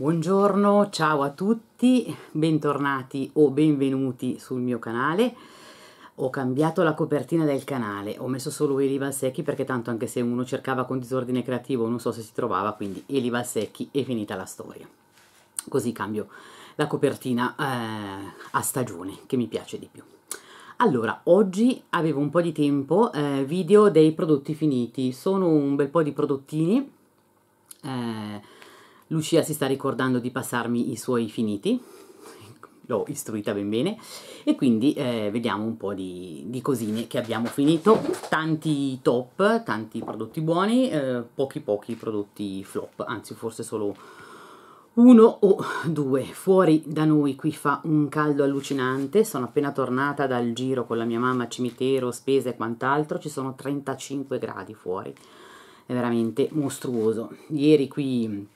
Buongiorno, ciao a tutti, bentornati o benvenuti sul mio canale. Ho cambiato la copertina del canale, ho messo solo Eli Valsecchi perché tanto anche se uno cercava con disordine creativo non so se si trovava, quindi Eli Valsecchi è finita la storia. Così cambio la copertina eh, a stagione, che mi piace di più. Allora, oggi avevo un po' di tempo, eh, video dei prodotti finiti, sono un bel po' di prodottini, eh, Lucia si sta ricordando di passarmi i suoi finiti, l'ho istruita ben bene, e quindi eh, vediamo un po' di, di, cosine che abbiamo finito, tanti top, tanti prodotti buoni, eh, pochi pochi prodotti flop, anzi forse solo uno o due. Fuori da noi qui fa un caldo allucinante, sono appena tornata dal giro con la mia mamma, cimitero, spese e quant'altro, ci sono 35 gradi fuori, è veramente mostruoso. Ieri qui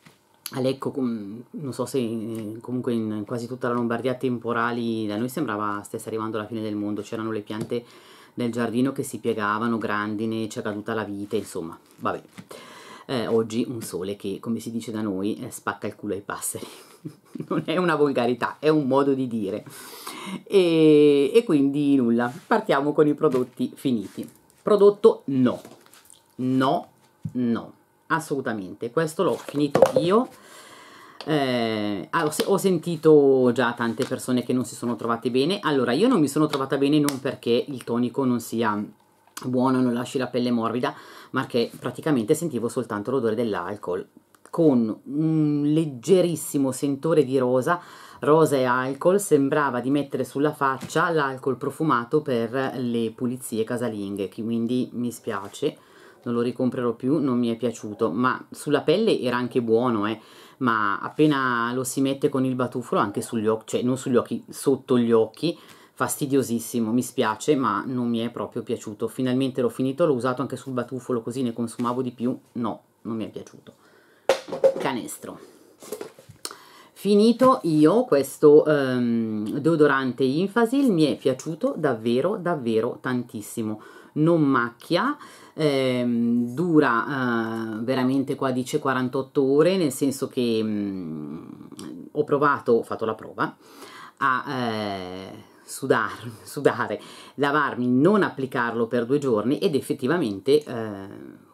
Alecco, non so se comunque in quasi tutta la Lombardia temporali, da noi sembrava stesse arrivando la fine del mondo, c'erano le piante nel giardino che si piegavano, grandine, c'è caduta la vite, insomma, vabbè. Eh, oggi un sole che, come si dice da noi, eh, spacca il culo ai passeri. non è una volgarità, è un modo di dire. E, e quindi nulla, partiamo con i prodotti finiti. Prodotto no, no, no assolutamente questo l'ho finito io eh, ho sentito già tante persone che non si sono trovate bene allora io non mi sono trovata bene non perché il tonico non sia buono non lasci la pelle morbida ma perché praticamente sentivo soltanto l'odore dell'alcol con un leggerissimo sentore di rosa rosa e alcol sembrava di mettere sulla faccia l'alcol profumato per le pulizie casalinghe quindi mi spiace non lo ricomprerò più, non mi è piaciuto, ma sulla pelle era anche buono, eh, ma appena lo si mette con il batuffolo anche sugli occhi, cioè non sugli occhi, sotto gli occhi, fastidiosissimo, mi spiace, ma non mi è proprio piaciuto. Finalmente l'ho finito, l'ho usato anche sul batuffolo così ne consumavo di più, no, non mi è piaciuto. Canestro. Finito io questo um, deodorante Infasil, mi è piaciuto davvero davvero tantissimo non macchia eh, dura eh, veramente qua dice 48 ore nel senso che mh, mm, ho provato ho fatto la prova a eh, sudar, sudare lavarmi non applicarlo per due giorni ed effettivamente eh,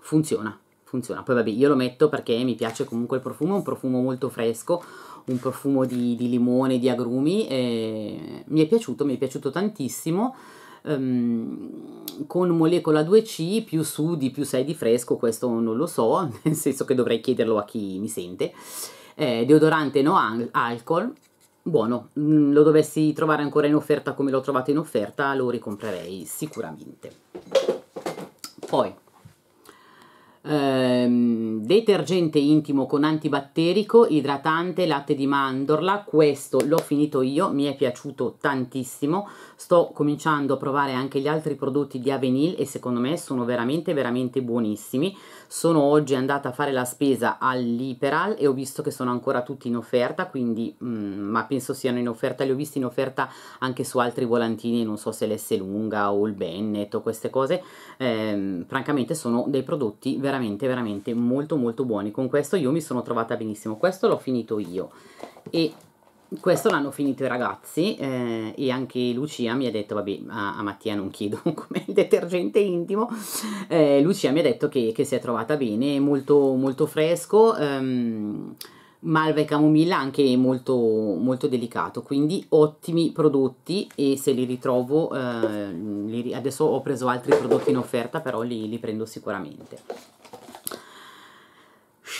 funziona funziona poi vabbè io lo metto perché mi piace comunque il profumo è un profumo molto fresco un profumo di, di limone di agrumi eh, mi è piaciuto mi è piaciuto tantissimo um, con molecola 2C più sudi più 6 di fresco, questo non lo so, nel senso che dovrei chiederlo a chi mi sente. Eh, deodorante no alcol, buono, mm, lo dovessi trovare ancora in offerta come l'ho trovato in offerta, lo ricomprerei sicuramente. Poi, Um, detergente intimo con antibatterico, idratante, latte di mandorla, questo l'ho finito io, mi è piaciuto tantissimo, Sto cominciando a provare anche gli altri prodotti di Avenil e secondo me sono veramente veramente buonissimi. Sono oggi andata a fare la spesa all'Iperal e ho visto che sono ancora tutti in offerta, quindi mh, mm, ma penso siano in offerta, li ho visti in offerta anche su altri volantini, non so se l'S lunga o il Bennett o queste cose. Eh, francamente sono dei prodotti veramente veramente molto molto buoni. Con questo io mi sono trovata benissimo. Questo l'ho finito io e questo l'hanno finito i ragazzi eh, e anche Lucia mi ha detto, vabbè a, a Mattia non chiedo come detergente intimo, eh, Lucia mi ha detto che, che, si è trovata bene, molto, molto fresco, ehm, malva e camomilla anche molto, molto delicato, quindi ottimi prodotti e se li ritrovo, eh, li, adesso ho preso altri prodotti in offerta però li, li prendo sicuramente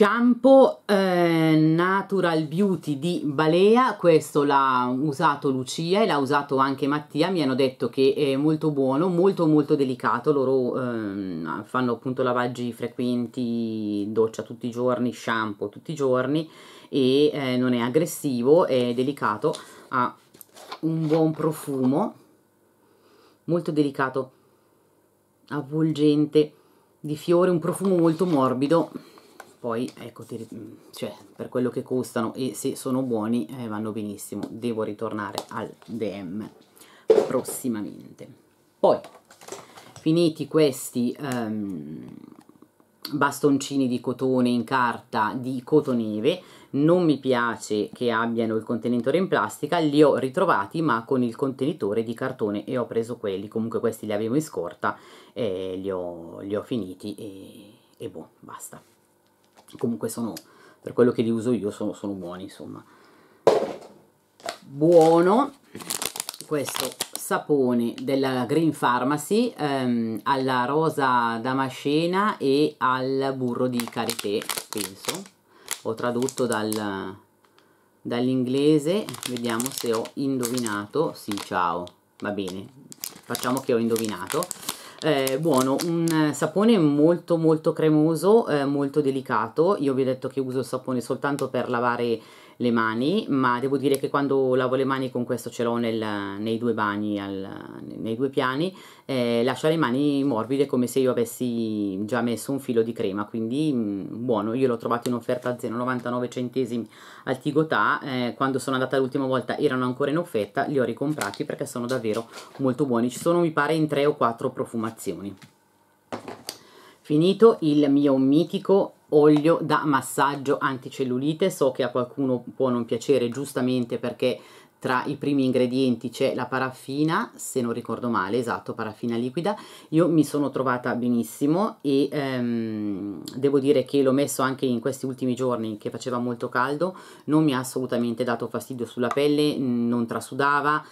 shampoo eh, Natural Beauty di Balea, questo l'ha usato Lucia e l'ha usato anche Mattia, mi hanno detto che è molto buono, molto molto delicato, loro eh, fanno appunto lavaggi frequenti, doccia tutti i giorni, shampoo tutti i giorni e eh, non è aggressivo, è delicato, ha un buon profumo, molto delicato, avvolgente, di fiore, un profumo molto morbido poi ecco ti, mm, cioè, per quello che costano e se sono buoni eh, vanno benissimo devo ritornare al DM prossimamente poi finiti questi um, bastoncini di cotone in carta di cotoneve non mi piace che abbiano il contenitore in plastica li ho ritrovati ma con il contenitore di cartone e ho preso quelli comunque questi li avevo in scorta e li ho, li ho finiti e, e boh basta comunque sono, per quello che li uso io, sono, sono buoni, insomma. Buono questo sapone della Green Pharmacy ehm, alla rosa damascena e al burro di karité, penso. Ho tradotto dal, dall'inglese, vediamo se ho indovinato. Sì, ciao, va bene, facciamo che ho indovinato eh, buono, un eh, sapone molto molto cremoso, eh, molto delicato, io vi ho detto che uso il sapone soltanto per lavare le mani, ma devo dire che quando lavo le mani con questo ce l'ho nei due bagni, al, nei due piani, eh, lascia le mani morbide come se io avessi già messo un filo di crema, quindi mh, mm, buono, io l'ho trovato in offerta a 0,99 centesimi al Tigotà, eh, quando sono andata l'ultima volta erano ancora in offerta, li ho ricomprati perché sono davvero molto buoni, ci sono mi pare in tre o quattro profumazioni. Finito il mio mitico olio da massaggio anticellulite, so che a qualcuno può non piacere giustamente perché tra i primi ingredienti c'è la paraffina, se non ricordo male, esatto, paraffina liquida. Io mi sono trovata benissimo e ehm, devo dire che l'ho messo anche in questi ultimi giorni che faceva molto caldo, non mi ha assolutamente dato fastidio sulla pelle, non trasudava,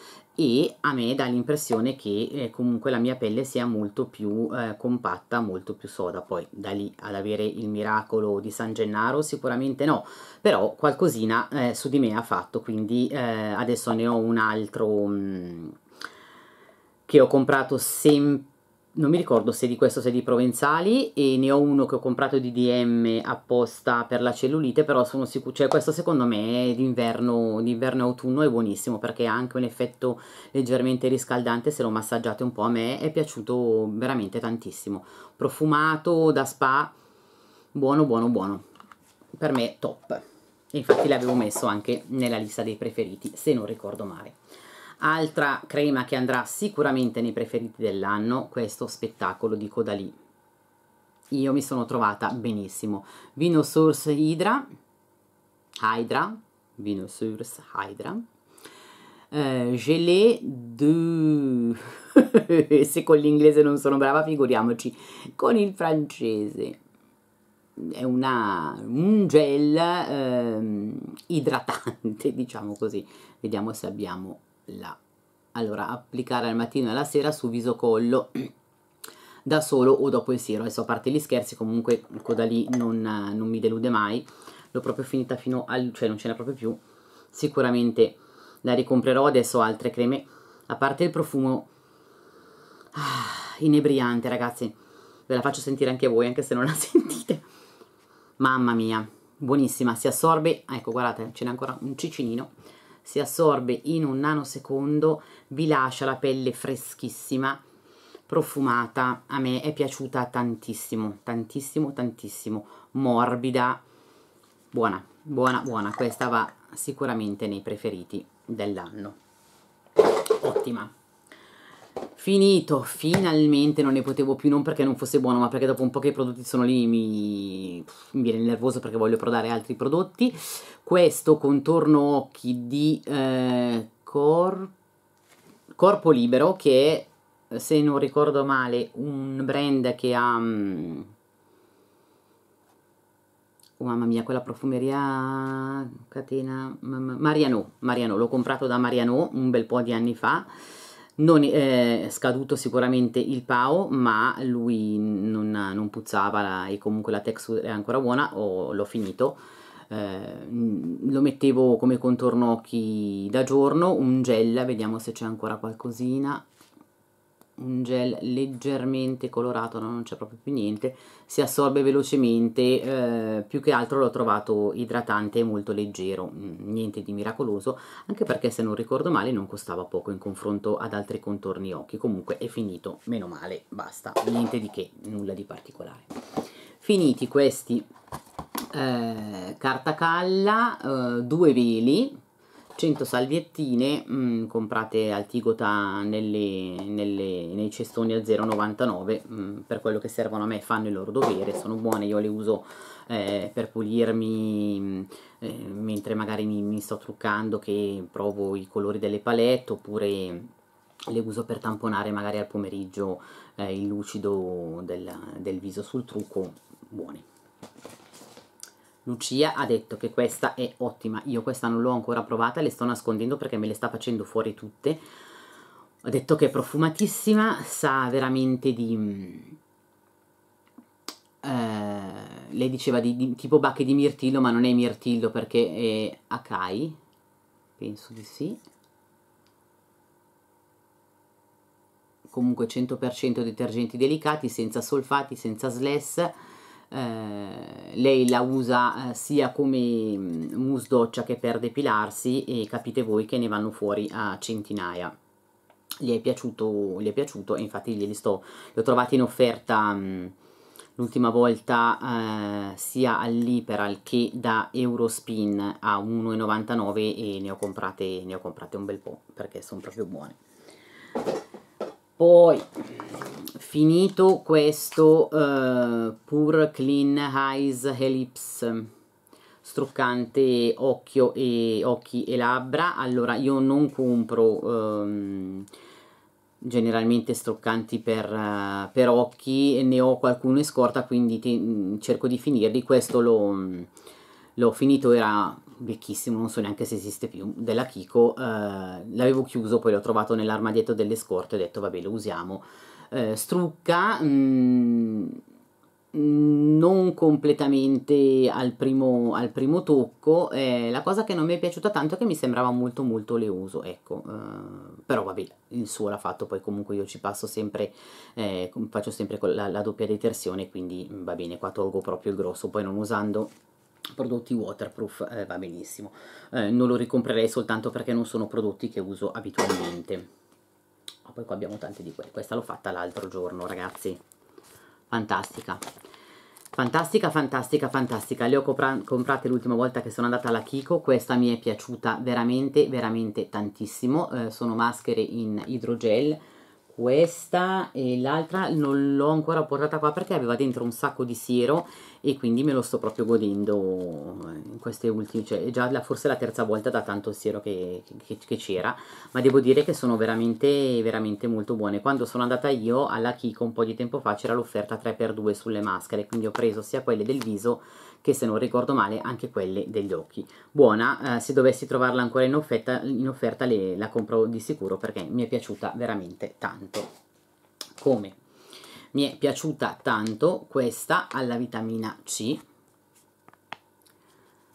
e a me dà l'impressione che eh, comunque la mia pelle sia molto più eh, compatta, molto più soda, poi da lì ad avere il miracolo di San Gennaro sicuramente no, però qualcosina eh, su di me ha fatto, quindi eh, adesso ne ho un altro mh, mm, che ho comprato sempre non mi ricordo se di questo o se di Provenzali e ne ho uno che ho comprato di DM apposta per la cellulite però sono sicuro, cioè questo secondo me d'inverno, d'inverno autunno è buonissimo perché ha anche un effetto leggermente riscaldante se lo massaggiate un po' a me è piaciuto veramente tantissimo profumato da spa buono buono buono per me top infatti l'avevo messo anche nella lista dei preferiti se non ricordo male Altra crema che andrà sicuramente nei preferiti dell'anno, questo spettacolo di Codalì. Io mi sono trovata benissimo. Vino Source Hydra, Hydra, Vino Source Hydra, eh, gelé de... se con l'inglese non sono brava figuriamoci, con il francese è una, un gel eh, idratante, diciamo così. Vediamo se abbiamo là. Allora, applicare al mattino e alla sera su viso collo da solo o dopo il siero. Adesso a parte gli scherzi, comunque coda lì non, non mi delude mai. L'ho proprio finita fino al... cioè non ce n'è proprio più. Sicuramente la ricomprerò adesso altre creme. A parte il profumo ah, inebriante, ragazzi. Ve la faccio sentire anche voi, anche se non la sentite. Mamma mia, buonissima, si assorbe. Ecco, guardate, ce n'è ancora un cicinino si assorbe in un nanosecondo, vi lascia la pelle freschissima, profumata, a me è piaciuta tantissimo, tantissimo, tantissimo, morbida, buona, buona, buona, questa va sicuramente nei preferiti dell'anno, ottima. Finito, finalmente non ne potevo più, non perché non fosse buono, ma perché dopo un po' che i prodotti sono lì mi, mi viene nervoso perché voglio provare altri prodotti. Questo contorno occhi di eh, cor... Corpo Libero, che è, eh, se non ricordo male, un brand che ha... Mm, oh mamma mia, quella profumeria catena... Mariano, Mariano, l'ho comprato da Mariano un bel po' di anni fa non eh, è scaduto sicuramente il PAO, ma lui non, non puzzava la, e comunque la texture è ancora buona, oh, l'ho finito. Eh, lo mettevo come contorno occhi da giorno, un gel, vediamo se c'è ancora qualcosina un gel leggermente colorato, no, non c'è proprio più niente, si assorbe velocemente, eh, più che altro l'ho trovato idratante e molto leggero, mm, niente di miracoloso, anche perché se non ricordo male non costava poco in confronto ad altri contorni occhi, comunque è finito, meno male, basta, niente di che, nulla di particolare. Finiti questi eh, cartacalla, eh, due veli, 100 salviettine mh, mm, comprate al Tigota nelle, nelle, nei cestoni a 0,99 mm, per quello che servono a me fanno il loro dovere, sono buone, io le uso eh, per pulirmi mm, eh, mentre magari mi, mi sto truccando che provo i colori delle palette oppure le uso per tamponare magari al pomeriggio eh, il lucido del, del viso sul trucco, buone. Lucia ha detto che questa è ottima, io questa non l'ho ancora provata, le sto nascondendo perché me le sta facendo fuori tutte. ha detto che è profumatissima, sa veramente di... Mm, eh, lei diceva di, di, tipo bacche di mirtillo, ma non è mirtillo perché è acai, penso di sì. Comunque 100% detergenti delicati, senza solfati, senza sless eh, lei la usa eh, sia come mousse mm, doccia che per depilarsi e capite voi che ne vanno fuori a centinaia gli è piaciuto, gli è piaciuto e infatti glieli sto, li ho trovati in offerta mm, l'ultima volta eh, sia all'Iperal che da Eurospin a 1,99 e ne ho, comprate, ne ho comprate un bel po' perché sono proprio buone poi, finito questo uh, eh, Pure Clean Eyes Ellipse struccante occhio e occhi e labbra allora io non compro um, generalmente struccanti per, uh, per, occhi ne ho qualcuno in scorta quindi mm, cerco di finirli questo lo mm, l'ho finito, era vecchissimo, non so neanche se esiste più, della Kiko, eh, l'avevo chiuso, poi l'ho trovato nell'armadietto delle scorte, ho detto vabbè lo usiamo. Eh, strucca, mh, mm, non completamente al primo, al primo tocco, eh, la cosa che non mi è piaciuta tanto è che mi sembrava molto molto leuso, ecco, eh, però vabbè il suo l'ha fatto, poi comunque io ci passo sempre, eh, faccio sempre la, la doppia detersione, quindi va bene, qua tolgo proprio il grosso, poi non usando prodotti waterproof eh, va benissimo eh, non lo ricomprerei soltanto perché non sono prodotti che uso abitualmente ma poi qua abbiamo tanti di quelle questa l'ho fatta l'altro giorno ragazzi fantastica fantastica fantastica fantastica le ho comprate l'ultima volta che sono andata alla Kiko questa mi è piaciuta veramente veramente tantissimo eh, sono maschere in idrogel questa e l'altra non l'ho ancora portata qua perché aveva dentro un sacco di siero e quindi me lo sto proprio godendo in queste ultime, cioè è già la, forse la terza volta da tanto siero che, che, che c'era, ma devo dire che sono veramente, veramente molto buone. Quando sono andata io alla Kiko un po' di tempo fa c'era l'offerta 3x2 sulle maschere, quindi ho preso sia quelle del viso che se non ricordo male anche quelle degli occhi. Buona, eh, se dovessi trovarla ancora in offerta, in offerta le, la compro di sicuro perché mi è piaciuta veramente tanto. Come mi è piaciuta tanto questa alla vitamina C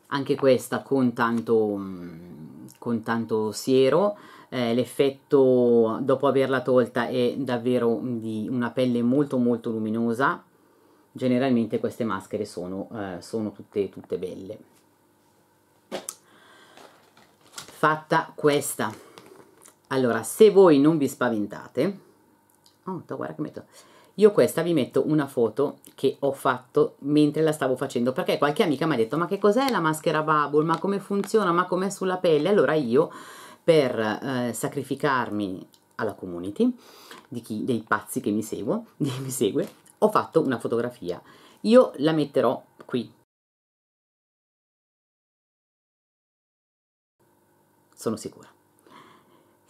anche questa con tanto, mm, con tanto siero eh, l'effetto dopo averla tolta è davvero di una pelle molto molto luminosa generalmente queste maschere sono, eh, sono tutte, tutte belle fatta questa allora se voi non vi spaventate oh guarda che metto io questa vi metto una foto che ho fatto mentre la stavo facendo perché qualche amica mi ha detto ma che cos'è la maschera bubble, ma come funziona, ma com'è sulla pelle. Allora io per eh, sacrificarmi alla community chi, dei pazzi che mi, seguo, mi segue, ho fatto una fotografia. Io la metterò qui. Sono sicura.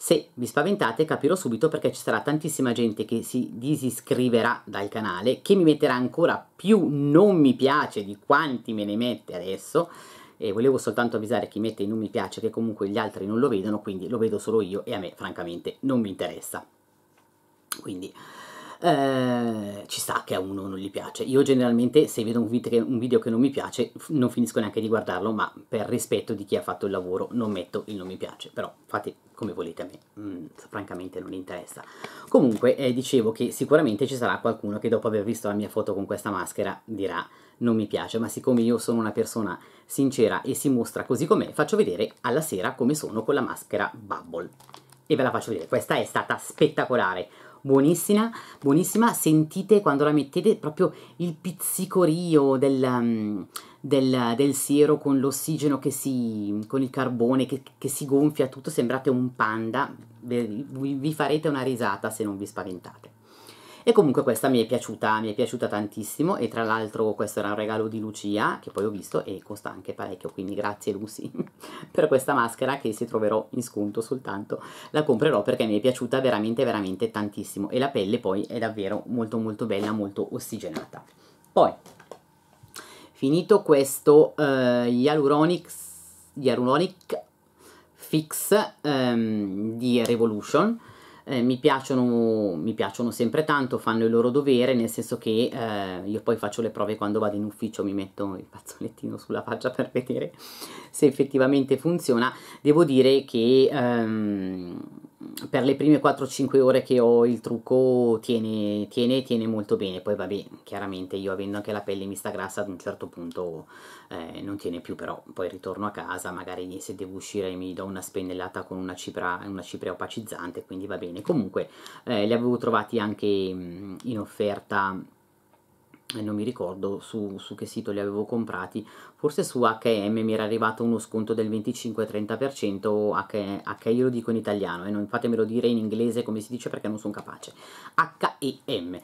Se vi spaventate capirò subito perché ci sarà tantissima gente che si disiscriverà dal canale, che mi metterà ancora più non mi piace di quanti me ne mette adesso e volevo soltanto avvisare chi mette i non mi piace che comunque gli altri non lo vedono, quindi lo vedo solo io e a me francamente non mi interessa. Quindi eh, ci sta che a uno non gli piace. Io generalmente se vedo un video, che non mi piace non finisco neanche di guardarlo, ma per rispetto di chi ha fatto il lavoro non metto il non mi piace, però fate come volete a me, mm, francamente non interessa. Comunque eh, dicevo che sicuramente ci sarà qualcuno che dopo aver visto la mia foto con questa maschera dirà non mi piace, ma siccome io sono una persona sincera e si mostra così com'è, faccio vedere alla sera come sono con la maschera Bubble. E ve la faccio vedere, questa è stata spettacolare buonissima, buonissima, sentite quando la mettete proprio il pizzicorio del, mm, del, del siero con l'ossigeno che si, con il carbone che, che, si gonfia tutto, sembrate un panda, vi, vi farete una risata se non vi spaventate. E comunque questa mi è piaciuta, mi è piaciuta tantissimo e tra l'altro questo era un regalo di Lucia che poi ho visto e costa anche parecchio, quindi grazie Lucy per questa maschera che se troverò in sconto soltanto la comprerò perché mi è piaciuta veramente veramente tantissimo e la pelle poi è davvero molto molto bella, molto ossigenata. Poi, finito questo uh, Hyaluronic, Fix um, di Revolution, eh, mi, piacciono, mi, piacciono, sempre tanto, fanno il loro dovere, nel senso che eh, io poi faccio le prove quando vado in ufficio, mi metto il fazzolettino sulla faccia per vedere se effettivamente funziona. Devo dire che ehm, per le prime 4-5 ore che ho il trucco tiene, tiene, tiene molto bene, poi vabbè, chiaramente io avendo anche la pelle mista grassa ad un certo punto eh, non tiene più, però poi ritorno a casa, magari se devo uscire mi do una spennellata con una cipria, una cipria opacizzante, quindi va bene. Comunque eh, li avevo trovati anche mm, in offerta non mi ricordo su, su, che sito li avevo comprati, forse su H&M mi era arrivato uno sconto del 25-30%, H, io lo dico in italiano e eh, non fatemelo dire in inglese come si dice perché non sono capace, H&M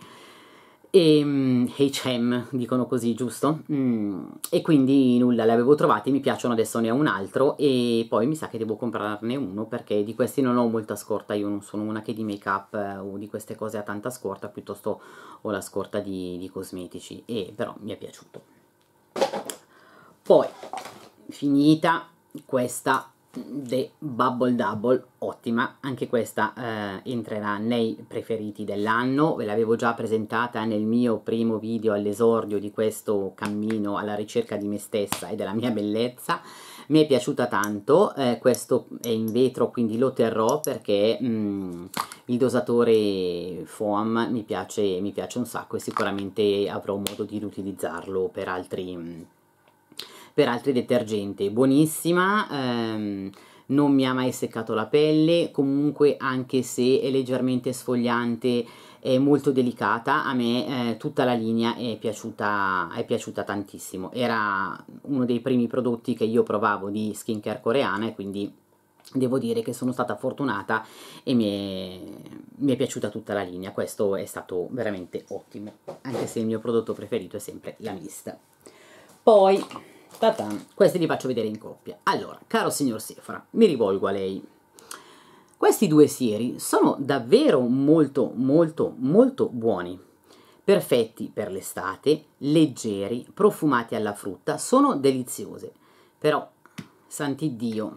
e HM dicono così, giusto? Mm, e quindi nulla, le avevo trovate mi piacciono, adesso ne ho un altro e poi mi sa che devo comprarne uno perché di questi non ho molta scorta, io non sono una che di make up eh, o di queste cose ha tanta scorta, piuttosto ho la scorta di, di cosmetici e però mi è piaciuto. Poi, finita questa The Bubble Double, ottima, anche questa eh, entrerà nei preferiti dell'anno, ve l'avevo già presentata nel mio primo video all'esordio di questo cammino alla ricerca di me stessa e della mia bellezza, mi è piaciuta tanto, eh, questo è in vetro quindi lo terrò perché mh, mm, il dosatore foam mi piace, mi piace, un sacco e sicuramente avrò modo di riutilizzarlo per altri... Mh, mm, per altri detergenti. Buonissima, ehm, non mi ha mai seccato la pelle, comunque anche se è leggermente sfogliante è molto delicata, a me eh, tutta la linea è piaciuta, è piaciuta tantissimo. Era uno dei primi prodotti che io provavo di skincare coreana e quindi devo dire che sono stata fortunata e mi è, mi è, piaciuta tutta la linea, questo è stato veramente ottimo, anche se il mio prodotto preferito è sempre la mist. Poi Tatan, questi li faccio vedere in coppia. Allora, caro signor Sefora, mi rivolgo a lei. Questi due sieri sono davvero molto, molto, molto buoni. Perfetti per l'estate, leggeri, profumati alla frutta, sono deliziose. Però, santiddio,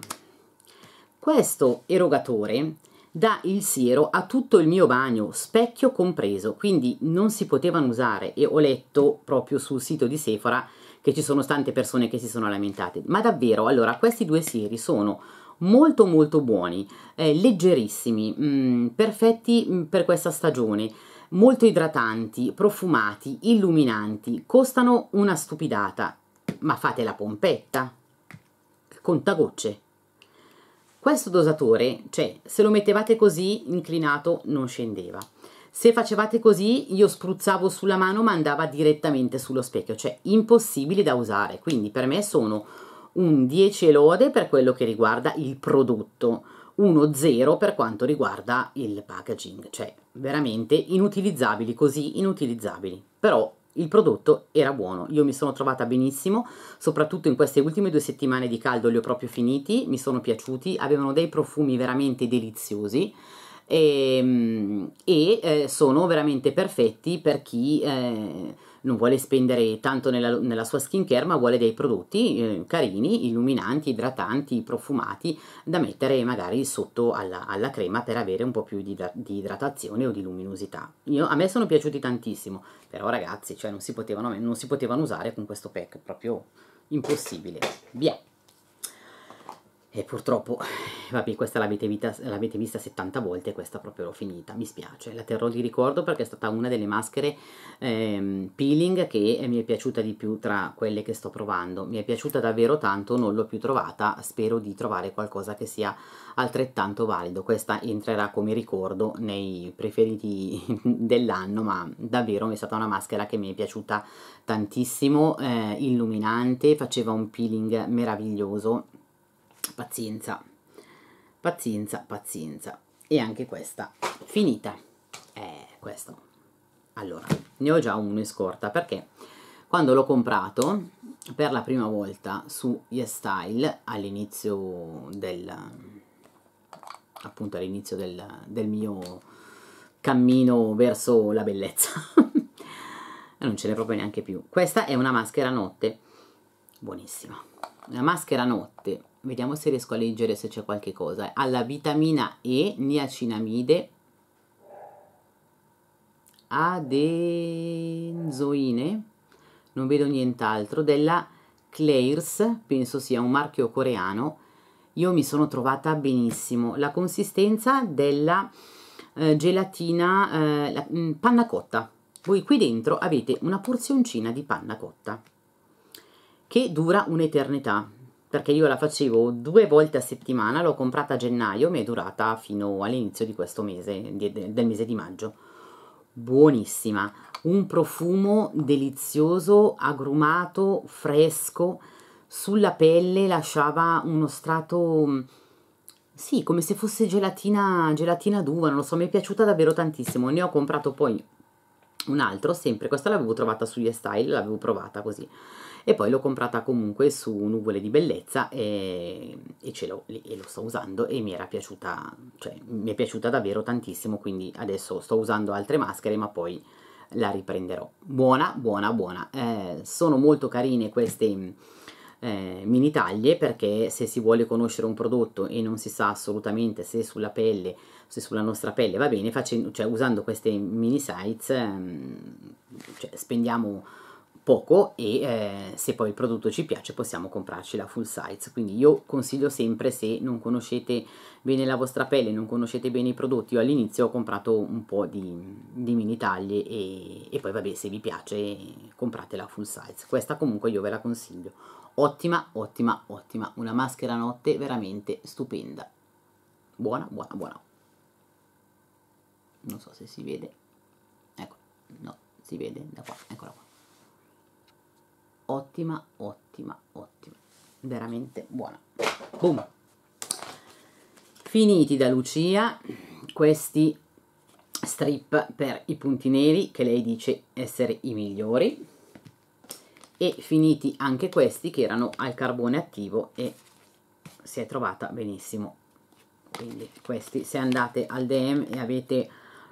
questo erogatore dà il siero a tutto il mio bagno, specchio compreso, quindi non si potevano usare e ho letto proprio sul sito di Sephora che ci sono tante persone che si sono lamentate, ma davvero, allora, questi due siri sono molto molto buoni, eh, leggerissimi, mh, mm, perfetti mh, mm, per questa stagione, molto idratanti, profumati, illuminanti, costano una stupidata, ma fate la pompetta, contagocce. Questo dosatore, cioè, se lo mettevate così inclinato non scendeva se facevate così, io spruzzavo sulla mano ma andava direttamente sullo specchio, cioè impossibili da usare. Quindi per me sono un 10 lode per quello che riguarda il prodotto, uno 0 per quanto riguarda il packaging, cioè veramente inutilizzabili, così inutilizzabili. Però il prodotto era buono, io mi sono trovata benissimo, soprattutto in queste ultime due settimane di caldo li ho proprio finiti, mi sono piaciuti, avevano dei profumi veramente deliziosi Ehm, e, e eh, sono veramente perfetti per chi eh, non vuole spendere tanto nella, nella, sua skincare ma vuole dei prodotti eh, carini, illuminanti, idratanti, profumati da mettere magari sotto alla, alla crema per avere un po' più di, di idratazione o di luminosità. Io, a me sono piaciuti tantissimo, però ragazzi cioè non, si potevano, non si potevano usare con questo pack, proprio impossibile. Via! E purtroppo, eh, vabbè, questa l'avete, vista 70 volte e questa proprio l'ho finita, mi spiace. La terrò di ricordo perché è stata una delle maschere ehm, peeling che mi è piaciuta di più tra quelle che sto provando. Mi è piaciuta davvero tanto, non l'ho più trovata, spero di trovare qualcosa che sia altrettanto valido. Questa entrerà come ricordo nei preferiti dell'anno, ma davvero è stata una maschera che mi è piaciuta tantissimo, eh, illuminante, faceva un peeling meraviglioso pazienza, pazienza, pazienza. E anche questa finita. Eh, questo. Allora, ne ho già uno in scorta perché quando l'ho comprato per la prima volta su YesStyle all'inizio del appunto all'inizio del, del mio cammino verso la bellezza non ce n'è proprio neanche più questa è una maschera notte buonissima una maschera notte vediamo se riesco a leggere se c'è qualche cosa, alla vitamina E, niacinamide, adenzoine, non vedo nient'altro, della Clairs, penso sia un marchio coreano, io mi sono trovata benissimo, la consistenza della eh, gelatina, eh, la, mh, mm, panna cotta, voi qui dentro avete una porzioncina di panna cotta che dura un'eternità, perché io la facevo due volte a settimana, l'ho comprata a gennaio, mi è durata fino all'inizio di questo mese, del mese di maggio. Buonissima, un profumo delizioso, agrumato, fresco, sulla pelle lasciava uno strato, mm, sì, come se fosse gelatina, gelatina d'uva, non lo so, mi è piaciuta davvero tantissimo, ne ho comprato poi un altro, sempre, questa l'avevo trovata su Style, l'avevo provata così e poi l'ho comprata comunque su Nuvole di Bellezza e, e ce l'ho e lo sto usando e mi era piaciuta, cioè mi è piaciuta davvero tantissimo, quindi adesso sto usando altre maschere ma poi la riprenderò. Buona, buona, buona. Eh, sono molto carine queste eh, mini taglie perché se si vuole conoscere un prodotto e non si sa assolutamente se sulla pelle, se sulla nostra pelle va bene, facendo, cioè, usando queste mini sites ehm, cioè, spendiamo poco e eh, se poi il prodotto ci piace possiamo comprarci la full size quindi io consiglio sempre se non conoscete bene la vostra pelle non conoscete bene i prodotti io all'inizio ho comprato un po' di, di mini taglie e, e, poi vabbè se vi piace comprate la full size questa comunque io ve la consiglio ottima ottima ottima una maschera notte veramente stupenda buona buona buona non so se si vede ecco no si vede da qua eccola qua ottima, ottima, ottima, veramente buona. Boom. Finiti da Lucia questi strip per i punti neri che lei dice essere i migliori e finiti anche questi che erano al carbone attivo e si è trovata benissimo quindi questi se andate al DM e avete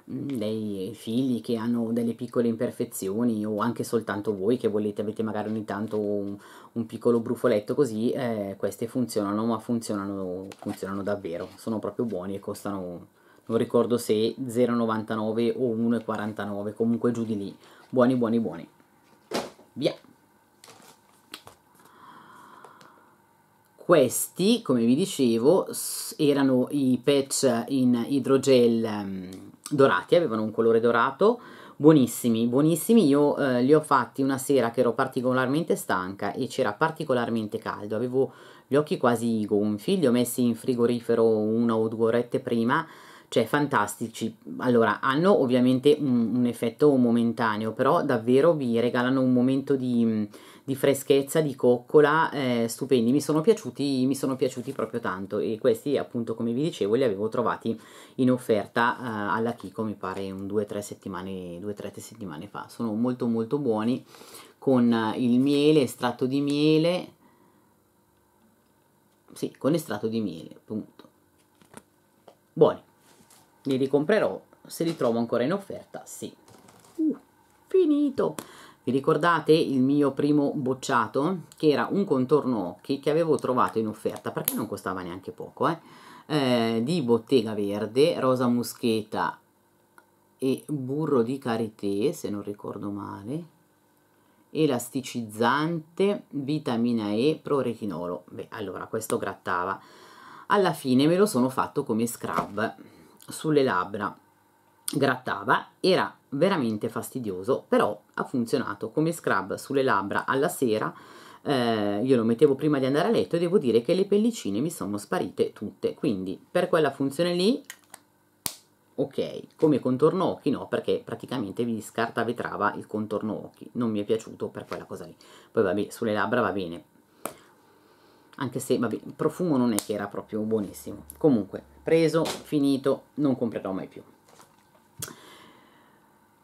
Mm, dei figli che hanno delle piccole imperfezioni o anche soltanto voi che volete, avete magari ogni tanto un, un piccolo brufoletto così, eh, queste funzionano ma funzionano, funzionano davvero, sono proprio buoni e costano, non ricordo se 0,99 o 1,49, comunque giù di lì, buoni buoni buoni, via! Questi, come vi dicevo, erano i patch in idrogel mm, dorati, avevano un colore dorato, buonissimi, buonissimi, io eh, li ho fatti una sera che ero particolarmente stanca e c'era particolarmente caldo, avevo gli occhi quasi gonfi, li ho messi in frigorifero una o due orette prima, cioè fantastici. Allora, hanno ovviamente un, un effetto momentaneo, però davvero vi regalano un momento di di freschezza, di coccola, eh, stupendi, mi sono, piaciuti, mi sono piaciuti proprio tanto e questi appunto come vi dicevo li avevo trovati in offerta eh, alla Kiko mi pare un 2-3 settimane, settimane fa, sono molto molto buoni con il miele, estratto di miele, sì, con estratto di miele, punto. Buoni, li ricomprerò se li trovo ancora in offerta, sì. Uh, finito! Vi ricordate il mio primo bocciato? Che era un contorno occhi che avevo trovato in offerta, perché non costava neanche poco, eh? Eh, di Bottega Verde, Rosa Muscheta e Burro di Karité, se non ricordo male, elasticizzante, vitamina E, pro retinolo. Beh, allora, questo grattava. Alla fine me lo sono fatto come scrub sulle labbra grattava, era veramente fastidioso, però ha funzionato come scrub sulle labbra alla sera. Eh, io lo mettevo prima di andare a letto e devo dire che le pellicine mi sono sparite tutte. Quindi per quella funzione lì, ok. Come contorno occhi no, perché praticamente vi scartavetrava il contorno occhi. Non mi è piaciuto per quella cosa lì. Poi vabbè, sulle labbra va bene. Anche se, vabbè, il profumo non è che era proprio buonissimo. Comunque, preso, finito, non comprerò mai più.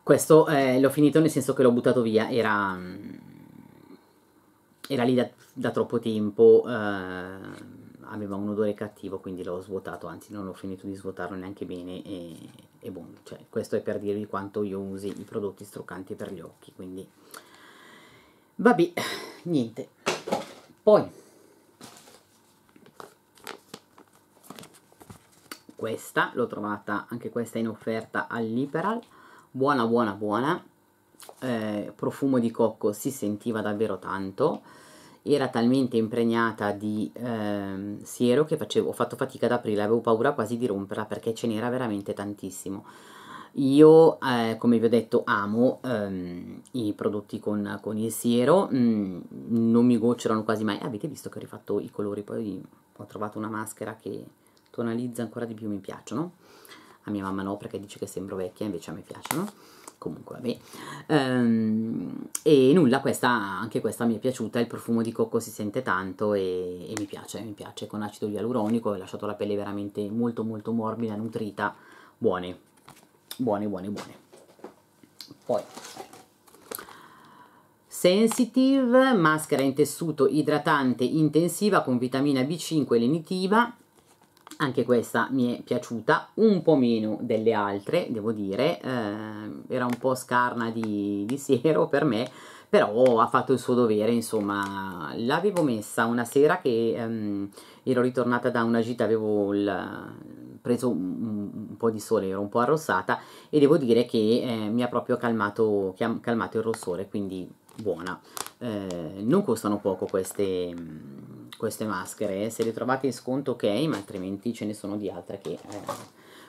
Questo eh, l'ho finito nel senso che l'ho buttato via, era, mm, era lì da, da, troppo tempo, eh, aveva un odore cattivo, quindi l'ho svuotato, anzi non ho finito di svuotarlo neanche bene e, e buono. Cioè, questo è per dirvi quanto io usi i prodotti struccanti per gli occhi, quindi vabbè, niente. Poi, questa l'ho trovata anche questa in offerta all'Iperal buona buona buona eh, profumo di cocco si sentiva davvero tanto era talmente impregnata di eh, siero che facevo, ho fatto fatica ad aprirla avevo paura quasi di romperla perché ce n'era veramente tantissimo io eh, come vi ho detto amo ehm, i prodotti con, con il siero mm, non mi gocciolano quasi mai avete visto che ho rifatto i colori poi ho trovato una maschera che tonalizza ancora di più mi piacciono a mia mamma no perché dice che sembro vecchia, invece a me piacciono. Comunque, vabbè. Ehm, e nulla, questa, anche questa mi è piaciuta, il profumo di cocco si sente tanto e, e mi piace, mi piace. Con acido ialuronico ha lasciato la pelle veramente molto molto morbida, nutrita, buone, buone, buone, buone. Poi, Sensitive, maschera in tessuto idratante intensiva con vitamina B5 lenitiva, anche questa mi è piaciuta un po' meno delle altre devo dire eh, era un po' scarna di, di siero per me però ha fatto il suo dovere insomma l'avevo messa una sera che ehm, ero ritornata da una gita avevo il, preso un, un, po' di sole ero un po' arrossata e devo dire che eh, mi ha proprio calmato, calmato, il rossore quindi buona eh, non costano poco queste queste maschere, se le trovate in sconto ok, ma altrimenti ce ne sono di altre che eh,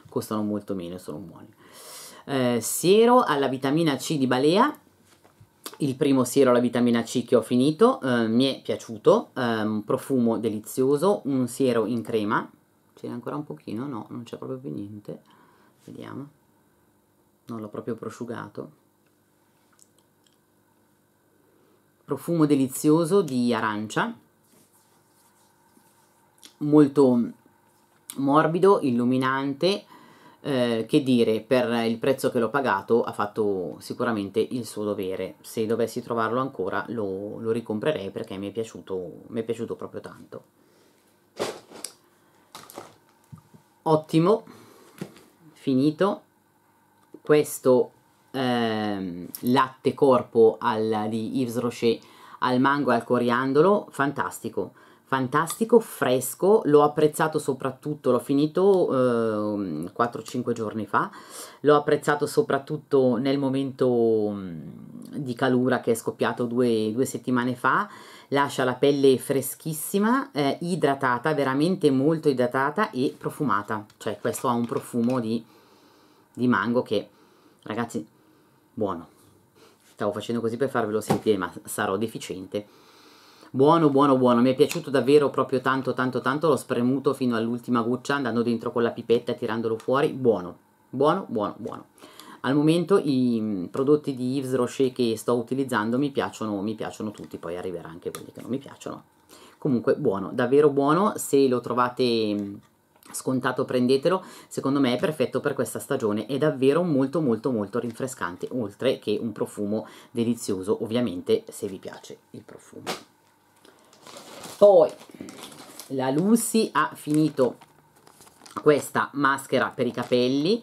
costano molto meno e sono buone. Eh, siero alla vitamina C di Balea, il primo siero alla vitamina C che ho finito, eh, mi è piaciuto, eh, un profumo delizioso, un siero in crema, c'è ancora un pochino? No, non c'è proprio più niente, vediamo, non l'ho proprio prosciugato. Profumo delizioso di arancia, molto morbido, illuminante, eh, che dire, per il prezzo che l'ho pagato ha fatto sicuramente il suo dovere. Se dovessi trovarlo ancora lo, lo ricomprerei perché mi è, piaciuto, mi è piaciuto proprio tanto. Ottimo, finito. Questo eh, latte corpo al, di Yves Rocher al mango e al coriandolo, fantastico fantastico, fresco, l'ho apprezzato soprattutto, l'ho finito eh, 4-5 giorni fa, l'ho apprezzato soprattutto nel momento mm, di calura che è scoppiato due, due settimane fa, lascia la pelle freschissima, eh, idratata, veramente molto idratata e profumata, cioè questo ha un profumo di, di mango che ragazzi buono, stavo facendo così per farvelo sentire ma sarò deficiente buono, buono, buono. Mi è piaciuto davvero proprio tanto, tanto, tanto. L'ho spremuto fino all'ultima goccia, andando dentro con la pipetta e tirandolo fuori. Buono, buono, buono, buono. Al momento i mm, prodotti di Yves Rocher che sto utilizzando mi piacciono, mi piacciono tutti, poi arriverà anche quelli che non mi piacciono. Comunque buono, davvero buono, se lo trovate mm, scontato prendetelo, secondo me è perfetto per questa stagione, è davvero molto molto molto rinfrescante, oltre che un profumo delizioso, ovviamente se vi piace il profumo. Poi la Lucy ha finito questa maschera per i capelli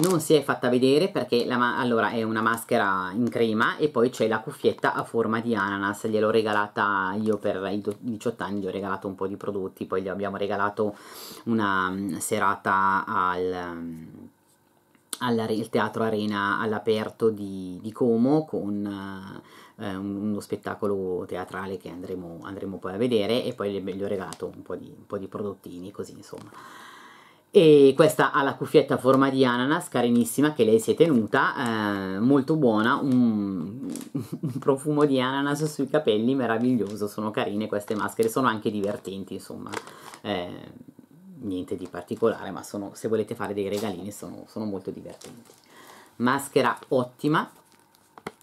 non si è fatta vedere perché la allora è una maschera in crema e poi c'è la cuffietta a forma di ananas gliel'ho regalata io per i 18 anni gli ho regalato un po' di prodotti poi gli abbiamo regalato una mm, serata al mm, al Teatro Arena all'aperto di, di Como con eh, eh uno spettacolo teatrale che andremo, andremo, poi a vedere e poi gli ho regalato un po, di, un po' di prodottini così insomma. E questa ha la cuffietta a forma di ananas, carinissima, che lei si è tenuta, eh, molto buona, un, un, profumo di ananas sui capelli meraviglioso, sono carine queste maschere, sono anche divertenti, insomma. Eh, niente di particolare ma sono, se volete fare dei regalini sono, sono molto divertenti maschera ottima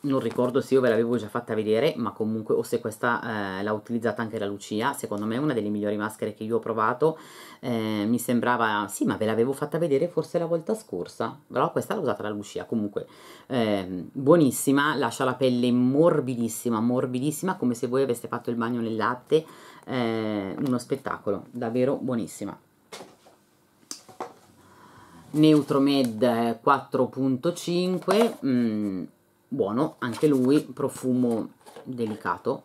non ricordo se io ve l'avevo già fatta vedere ma comunque o se questa eh, l'ha utilizzata anche la Lucia secondo me è una delle migliori maschere che io ho provato eh, mi sembrava sì ma ve l'avevo fatta vedere forse la volta scorsa però questa l'ha usata la Lucia comunque eh, buonissima lascia la pelle morbidissima morbidissima come se voi aveste fatto il bagno nel latte eh, uno spettacolo davvero buonissima Neutromed 4.5 mm, buono anche lui profumo delicato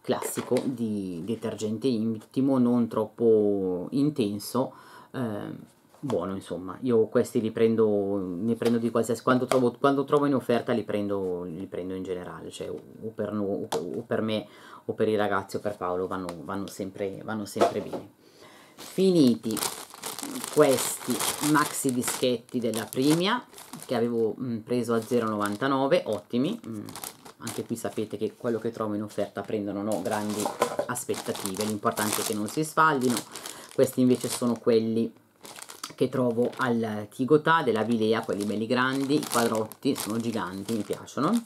classico di detergente intimo non troppo intenso eh, buono insomma io questi li prendo ne prendo di qualsiasi quando trovo, quando trovo in offerta li prendo, li prendo in generale cioè o per, no, o per, me o per i ragazzi o per Paolo vanno, vanno, sempre, vanno sempre bene finiti questi maxi dischetti della Primia che avevo mm, preso a 0,99 ottimi mm, anche qui sapete che quello che trovo in offerta prendono non ho grandi aspettative l'importante è che non si sfaldino questi invece sono quelli che trovo al Tigotà della Vilea quelli belli grandi i quadrotti sono giganti mi piacciono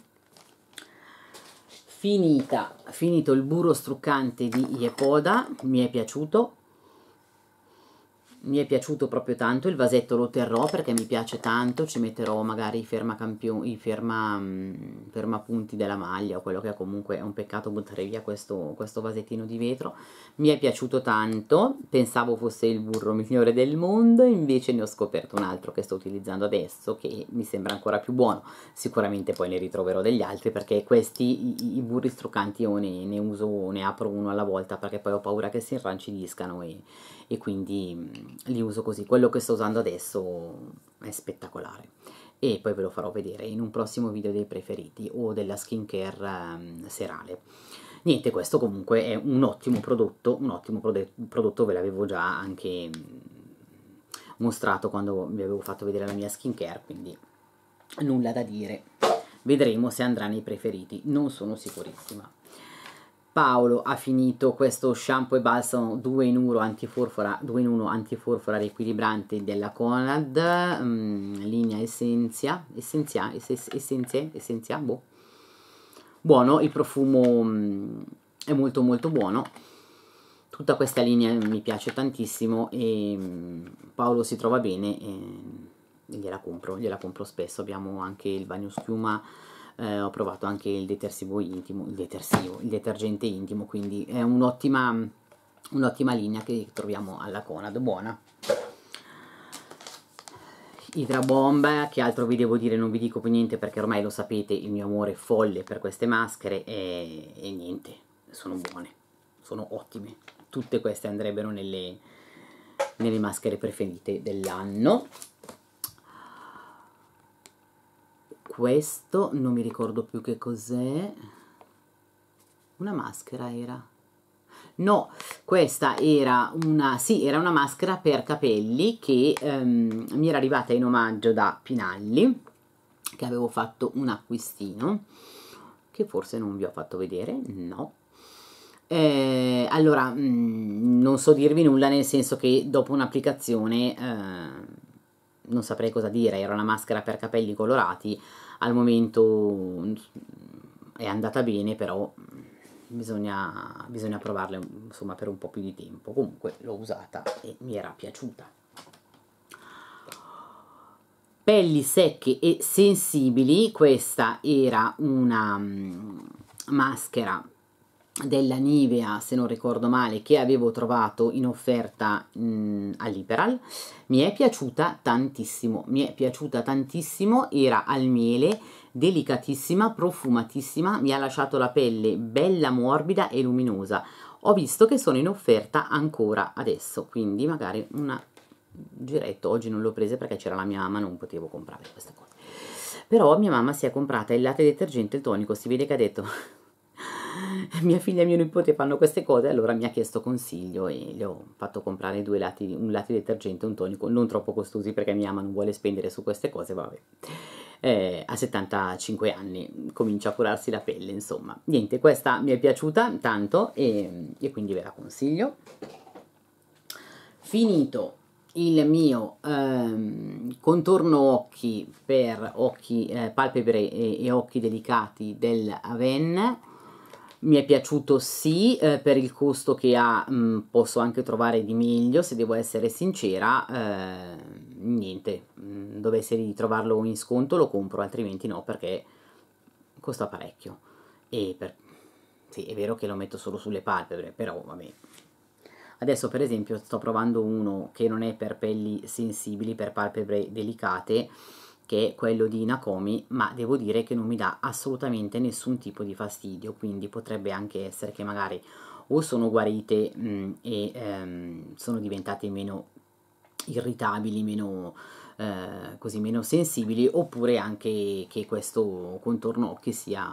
finita finito il burro struccante di Iepoda mi è piaciuto mi è piaciuto proprio tanto, il vasetto lo terrò perché mi piace tanto, ci metterò magari i fermacampioni, i ferma, mh, mm, fermapunti della maglia o quello che è comunque è un peccato buttare via questo, questo vasettino di vetro, mi è piaciuto tanto, pensavo fosse il burro migliore del mondo, invece ne ho scoperto un altro che sto utilizzando adesso che mi sembra ancora più buono, sicuramente poi ne ritroverò degli altri perché questi, i, i burri struccanti io ne, ne, uso, ne apro uno alla volta perché poi ho paura che si irrancidiscano e, e quindi mm, li uso così, quello che sto usando adesso è spettacolare e poi ve lo farò vedere in un prossimo video dei preferiti o della skincare um, serale. Niente, questo comunque è un ottimo prodotto, un ottimo prod prodotto ve l'avevo già anche mm, mostrato quando vi avevo fatto vedere la mia skincare, quindi nulla da dire. Vedremo se andrà nei preferiti, non sono sicurissima. Paolo ha finito questo shampoo e balsamo 2 in 1 antiforfora, 2 in 1 antiforfora riequilibrante della Conad, mh, mm, linea essenzia, essenzia, essenzia, essenzia, boh. Buono, il profumo mh, mm, è molto molto buono. Tutta questa linea mi piace tantissimo e mh, mm, Paolo si trova bene e, gliela compro, gliela compro spesso. Abbiamo anche il bagnoschiuma schiuma eh, ho provato anche il detersivo intimo, il detersivo, il detergente intimo, quindi è un'ottima, un'ottima linea che troviamo alla Conad, buona. Bomb, che altro vi devo dire, non vi dico più niente perché ormai lo sapete, il mio amore è folle per queste maschere e, e niente, sono buone, sono ottime. Tutte queste andrebbero nelle, nelle maschere preferite dell'anno questo non mi ricordo più che cos'è una maschera era no questa era una sì era una maschera per capelli che ehm, mi era arrivata in omaggio da Pinalli che avevo fatto un acquistino che forse non vi ho fatto vedere no eh, allora mh, mm, non so dirvi nulla nel senso che dopo un'applicazione eh, non saprei cosa dire era una maschera per capelli colorati al momento mm, è andata bene, però mm, bisogna, bisogna provarla insomma, per un po' più di tempo. Comunque l'ho usata e mi era piaciuta. Pelli secche e sensibili, questa era una mm, maschera della Nivea, se non ricordo male, che avevo trovato in offerta mh, all'Iperal, mi è piaciuta tantissimo, mi è piaciuta tantissimo, era al miele, delicatissima, profumatissima, mi ha lasciato la pelle bella morbida e luminosa. Ho visto che sono in offerta ancora adesso, quindi magari un giretto, oggi non l'ho presa perché c'era la mia mamma, non potevo comprare queste cose. Però mia mamma si è comprata il latte detergente il tonico, si vede che ha detto mia figlia e mio nipote fanno queste cose, allora mi ha chiesto consiglio e le ho fatto comprare due lati, un latte detergente e un tonico, non troppo costosi perché mia mamma non vuole spendere su queste cose, vabbè. Eh, a 75 anni comincia a curarsi la pelle, insomma. Niente, questa mi è piaciuta tanto e, e quindi ve la consiglio. Finito il mio ehm, contorno occhi per occhi, eh, palpebre e, e, occhi delicati del Aven mi è piaciuto sì eh, per il costo che ha, mh, mm, posso anche trovare di meglio se devo essere sincera, eh, niente, mh, mm, dovessi ritrovarlo in sconto lo compro altrimenti no perché costa parecchio e per... sì è vero che lo metto solo sulle palpebre però vabbè. Adesso per esempio sto provando uno che non è per pelli sensibili, per palpebre delicate che è quello di Nakomi, ma devo dire che non mi dà assolutamente nessun tipo di fastidio, quindi potrebbe anche essere che magari o sono guarite mh, mm, e ehm, sono diventate meno irritabili, meno, eh, così, meno sensibili, oppure anche che questo contorno occhi sia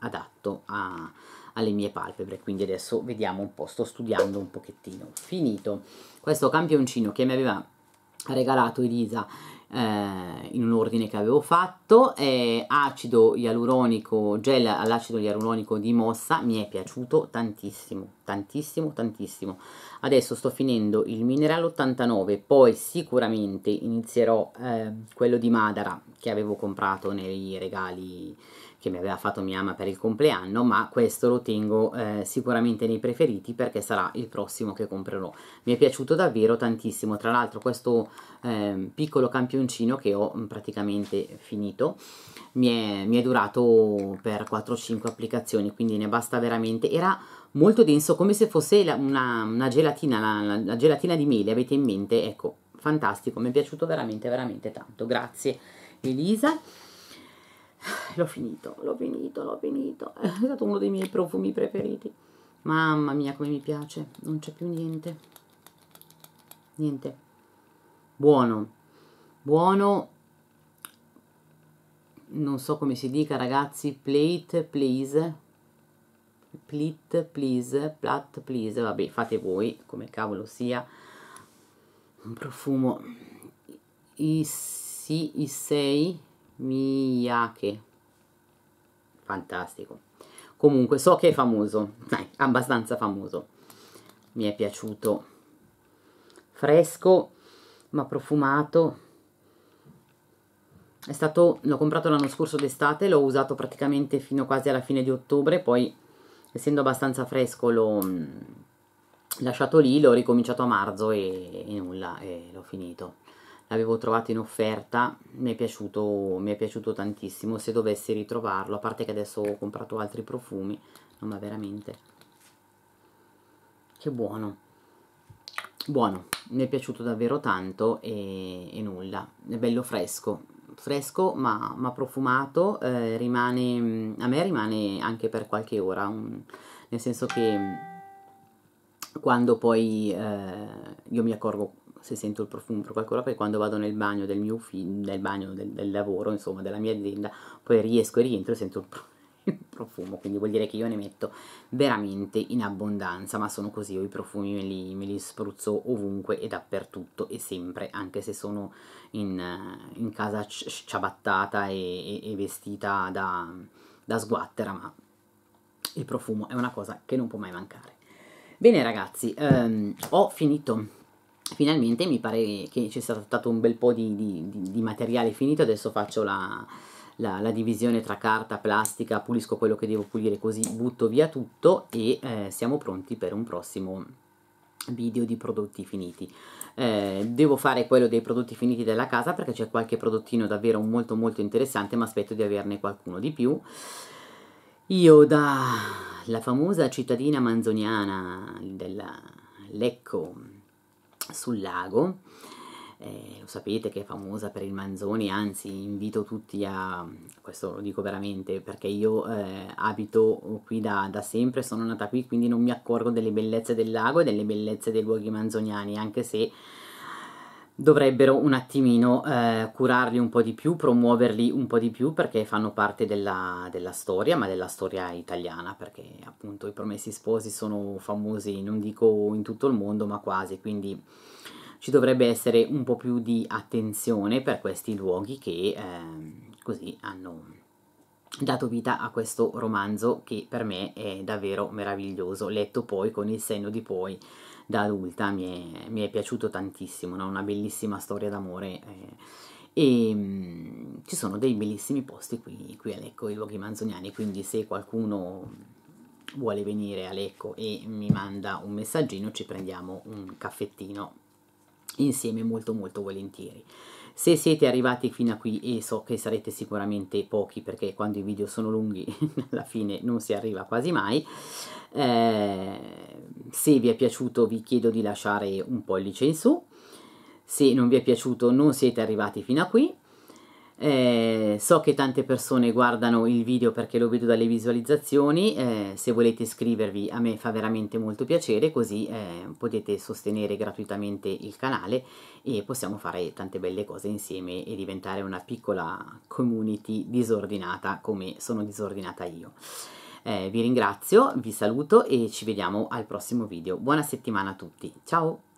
adatto a, alle mie palpebre quindi adesso vediamo un po' sto studiando un pochettino finito questo campioncino che mi aveva regalato Elisa eh, in un ordine che avevo fatto, eh, acido ialuronico, gel all'acido ialuronico di mossa, mi è piaciuto tantissimo, tantissimo, tantissimo. Adesso sto finendo il minerale 89, poi sicuramente inizierò eh, quello di Madara che avevo comprato nei regali che mi aveva fatto mia mamma per il compleanno, ma questo lo tengo eh, sicuramente nei preferiti perché sarà il prossimo che comprerò. Mi è piaciuto davvero tantissimo, tra l'altro questo eh, piccolo campioncino che ho mm, praticamente finito mi è, mi è durato per 4-5 applicazioni, quindi ne basta veramente, era molto denso come se fosse la, una, una, gelatina, la, la gelatina di mele, avete in mente? Ecco, fantastico, mi è piaciuto veramente veramente tanto, grazie Elisa. L'ho finito, l'ho finito, l'ho finito. Eh, è stato uno dei miei profumi preferiti. Mamma mia, come mi piace. Non c'è più niente. Niente. Buono. Buono. Non so come si dica, ragazzi. Plate, please. Plit, please. Plat, please. Vabbè, fate voi, come cavolo sia. Un profumo. I, si, i sei Miyake fantastico comunque so che è famoso eh, abbastanza famoso mi è piaciuto fresco ma profumato è stato l'ho comprato l'anno scorso d'estate l'ho usato praticamente fino quasi alla fine di ottobre poi essendo abbastanza fresco l'ho mm, lasciato lì l'ho ricominciato a marzo e, e nulla e l'ho finito l'avevo trovato in offerta, mi è, piaciuto, mi è piaciuto tantissimo, se dovessi ritrovarlo, a parte che adesso ho comprato altri profumi, no ma veramente, che buono, buono, mi è piaciuto davvero tanto e, e nulla, è bello fresco, fresco ma, ma profumato, eh, rimane, a me rimane anche per qualche ora, un, nel senso che quando poi eh, io mi accorgo se sento il profumo per qualcosa, perché quando vado nel bagno del mio ufficio, bagno del, del, lavoro, insomma, della mia azienda, poi riesco e rientro e sento il profumo profumo, quindi vuol dire che io ne metto veramente in abbondanza, ma sono così, io i profumi me li, me li spruzzo ovunque e dappertutto e sempre, anche se sono in, in casa sciabattata e, e, e vestita da, da sguattera, ma il profumo è una cosa che non può mai mancare. Bene ragazzi, ehm, ho finito finalmente mi pare che ci sia stato un bel po' di, di, di materiale finito, adesso faccio la, la, la, divisione tra carta, plastica, pulisco quello che devo pulire così butto via tutto e eh, siamo pronti per un prossimo video di prodotti finiti eh, devo fare quello dei prodotti finiti della casa perché c'è qualche prodottino davvero molto molto interessante ma aspetto di averne qualcuno di più io da la famosa cittadina manzoniana della Lecco sul lago. Eh, lo sapete che è famosa per il manzoni, anzi invito tutti a, questo lo dico veramente perché io eh, abito qui da, da, sempre, sono nata qui quindi non mi accorgo delle bellezze del lago e delle bellezze dei luoghi manzoniani anche se dovrebbero un attimino eh, curarli un po' di più, promuoverli un po' di più perché fanno parte della, della, storia, ma della storia italiana, perché appunto i Promessi Sposi sono famosi, non dico in tutto il mondo, ma quasi, quindi ci dovrebbe essere un po' più di attenzione per questi luoghi che eh, così hanno dato vita a questo romanzo che per me è davvero meraviglioso, letto poi con il senno di poi da adulta mi è, mi è piaciuto tantissimo, no? una bellissima storia d'amore. Eh, e mh, mm, ci sono dei bellissimi posti qui, qui a Lecco, i luoghi manzoniani, quindi se qualcuno vuole venire a Lecco e mi manda un messaggino ci prendiamo un caffettino insieme molto molto volentieri. Se siete arrivati fino a qui, e so che sarete sicuramente pochi perché quando i video sono lunghi alla fine non si arriva quasi mai, eh, se vi è piaciuto vi chiedo di lasciare un pollice in su, se non vi è piaciuto non siete arrivati fino a qui, eh, so che tante persone guardano il video perché lo vedo dalle visualizzazioni, eh, se volete iscrivervi a me fa veramente molto piacere, così eh, potete sostenere gratuitamente il canale e possiamo fare tante belle cose insieme e diventare una piccola community disordinata come sono disordinata io. Eh, vi ringrazio, vi saluto e ci vediamo al prossimo video. Buona settimana a tutti, ciao!